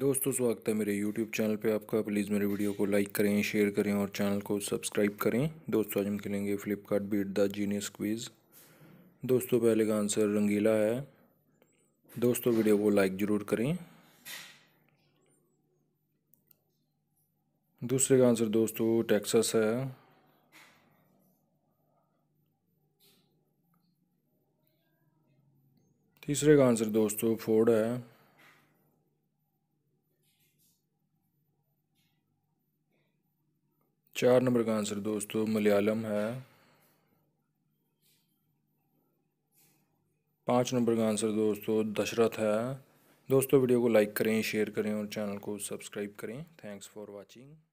दोस्तों स्वागत है मेरे YouTube चैनल पे आपका प्लीज़ मेरे वीडियो को लाइक करें शेयर करें और चैनल को सब्सक्राइब करें दोस्तों आज हम खेलेंगे Flipkart beat the genius quiz दोस्तों पहले का आंसर रंगीला है दोस्तों वीडियो को लाइक ज़रूर करें दूसरे का आंसर दोस्तों टेक्सस है तीसरे का आंसर दोस्तों फोर्ड है चार नंबर का आंसर दोस्तों मलयालम है पाँच नंबर का आंसर दोस्तों दशरथ है दोस्तों वीडियो को लाइक करें शेयर करें और चैनल को सब्सक्राइब करें थैंक्स फॉर वाचिंग